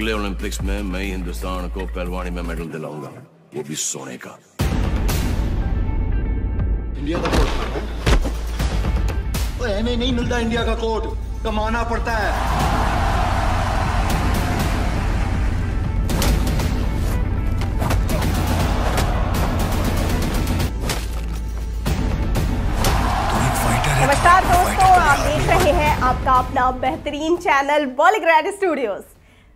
अगले ओलंपिक्स में मैं ही हिंदुस्तान को पहलवानी में मेडल दिलाऊंगा वो भी सोने का इंडिया का कोड हमें नहीं मिलता इंडिया का कोड कमाना पड़ता है नमस्कार दोस्तों तो आप देख रहे हैं आपका अपना बेहतरीन चैनल बॉलीग्रैड स्टूडियोज़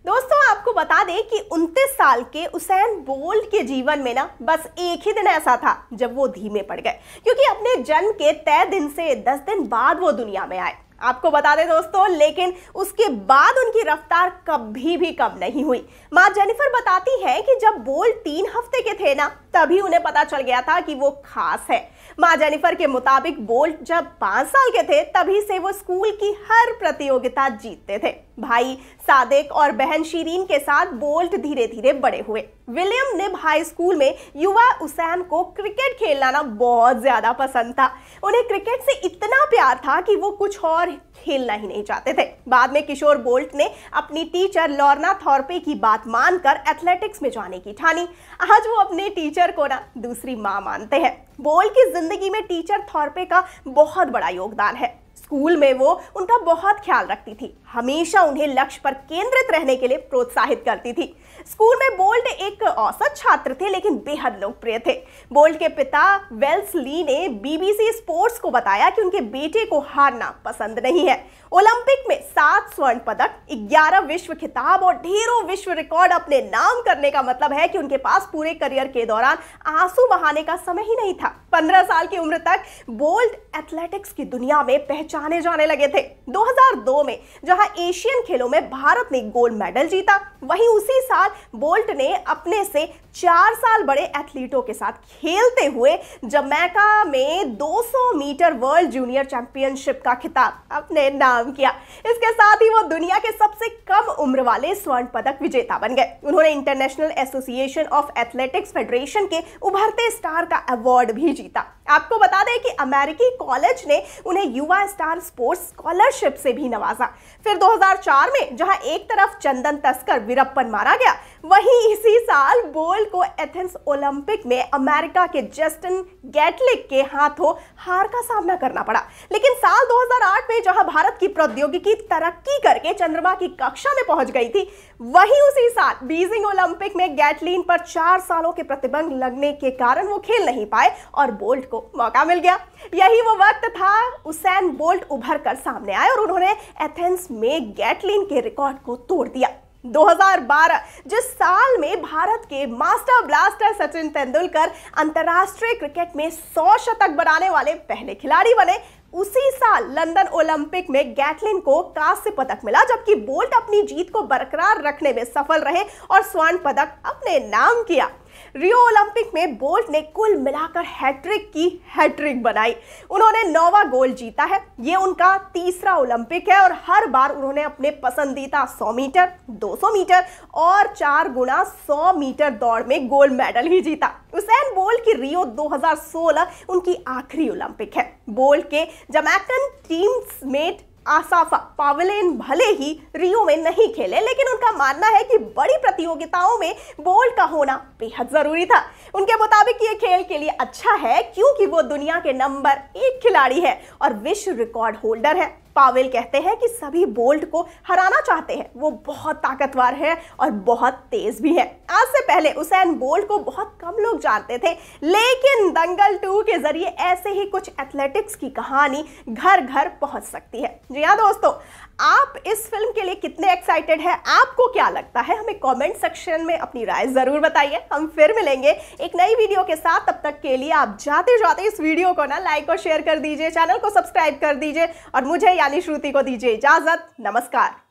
दोस्तों आपको बता दें कि उनतीस साल के उसैन बोल्ट के जीवन में ना बस एक ही दिन ऐसा था जब वो धीमे पड़ गए क्योंकि अपने जन्म के तय दिन से दस दिन बाद वो दुनिया में आए आपको बता दें दोस्तों लेकिन उसके बाद उनकी रफ्तार कभी भी कम नहीं हुई माँ जेनिफर बताती हैं कि जब बोल्ट तीन हफ्ते के थे ना तभी उन्हें पता चल गया था कि वो खास है माँ जेनिफर के मुताबिक बोल्ट जब पांच साल के थे तभी से वो स्कूल की हर प्रतियोगिता जीतते थे भाई सादिक और बहन शीरीन के साथ बोल्ट धीरे धीरे बड़े हुए विलियम निब हाई स्कूल में युवा उसैम को क्रिकेट खेलना ना बहुत ज़्यादा पसंद था उन्हें क्रिकेट से इतना प्यार था कि वो कुछ और खेलना ही नहीं चाहते थे बाद में किशोर बोल्ट ने अपनी टीचर लॉर्ना थॉर्पे की बात मानकर एथलेटिक्स में जाने की ठानी आज वो अपने टीचर को ना दूसरी माँ मानते हैं बोल्ट की जिंदगी में टीचर थॉर्पे का बहुत बड़ा योगदान है स्कूल में वो उनका बहुत ख्याल रखती थी हमेशा उन्हें लक्ष्य पर केंद्रित रहने के लिए प्रोत्साहित करती थी स्कूल में बोल्ड एक औसत छात्र थे लेकिन बेहद लोकप्रिय थे बोल्ड के पिता वेल्स ली ने बीबीसी स्पोर्ट्स को बताया कि उनके बेटे को हारना पसंद नहीं है ओलंपिक में सात स्वर्ण पदक ग्यारह विश्व खिताब और ढेरों विश्व रिकॉर्ड अपने नाम करने का मतलब है कि उनके पास पूरे करियर के दौरान आंसू बहाने का समय ही नहीं था पंद्रह साल की उम्र तक बोल्ड एथलेटिक्स की दुनिया में पहचान जाने जाने लगे थे 2002 में जहां एशियन खेलों में भारत ने गोल्ड मेडल जीता वहीं उसी साल बोल्ट ने अपने से चार साल बड़े एथलीटों के साथ खेलते हुए जमैका में 200 मीटर वर्ल्ड जूनियर चैंपियनशिप का खिताब अपने नाम किया इसके साथ ही वो दुनिया के सबसे कम उम्र वाले स्वर्ण पदक विजेता बन गए उन्होंने International Association of Athletics Federation के उभरते स्टार का अवार्ड भी जीता आपको बता दें कि अमेरिकी कॉलेज ने उन्हें युवा स्टार स्पोर्ट्स स्कॉलरशिप से भी नवाजा फिर 2004 में जहां एक तरफ चंदन तस्कर वीरप्पन मारा गया वहीं इसी साल बोल को एथेंस ओलंपिक में अमेरिका के जस्टिन गैटलिक के हाथों हार का सामना करना पड़ा लेकिन साल 2008 में जहां भारत की प्रौद्योगिकी तरक्की करके चंद्रमा की कक्षा में पहुंच गई थी वहीं उसी साल बीजिंग ओलंपिक में गैटलिन पर चार सालों के प्रतिबंध लगने के कारण वो खेल नहीं पाए और बोल्ट को मौका मिल गया यही वो वक्त था उसेन बोल्ट उभर कर सामने आए और उन्होंने एथेंस में गैटलिन के रिकॉर्ड को तोड़ दिया 2012 जिस साल में भारत के मास्टर ब्लास्टर सचिन तेंदुलकर अंतर्राष्ट्रीय क्रिकेट में 100 शतक बनाने वाले पहले खिलाड़ी बने उसी साल लंदन ओलंपिक में गैटलिन को कांस्य पदक मिला जबकि बोल्ट अपनी जीत को बरकरार रखने में सफल रहे और स्वर्ण पदक अपने नाम किया रियो ओलंपिक में बोल्ट ने कुल मिलाकर हैट्रिक की हैट्रिक बनाई उन्होंने नौवा गोल्ड जीता है ये उनका तीसरा ओलंपिक है और हर बार उन्होंने अपने पसंदीदा 100 मीटर 200 मीटर और चार गुना 100 मीटर दौड़ में गोल्ड मेडल ही जीता उसेन बोल्ट की रियो 2016 उनकी आखिरी ओलंपिक है बोल्ट के Jamaican teams mate Asafa Powell भले ही रियो में नहीं खेले लेकिन उनका मानना है कि बड़ी प्रतियोगिताओं में बोल्ट का होना बेहद ज़रूरी था उनके मुताबिक ये खेल के लिए अच्छा है क्योंकि वो दुनिया के नंबर एक खिलाड़ी है और विश्व रिकॉर्ड होल्डर है पावेल कहते हैं कि सभी बोल्ट को हराना चाहते हैं वो बहुत ताकतवर है और बहुत तेज़ भी है आज से पहले उसैन बोल्ट को बहुत कम लोग जानते थे लेकिन दंगल टू के जरिए ऐसे ही कुछ एथलेटिक्स की कहानी घर घर पहुंच सकती है जी हाँ दोस्तों आप इस फिल्म के लिए कितने एक्साइटेड हैं आपको क्या लगता है हमें कमेंट सेक्शन में अपनी राय ज़रूर बताइए हम फिर मिलेंगे एक नई वीडियो के साथ तब तक के लिए आप जाते जाते इस वीडियो को ना लाइक और शेयर कर दीजिए चैनल को सब्सक्राइब कर दीजिए और मुझे यानी श्रुति को दीजिए इजाज़त नमस्कार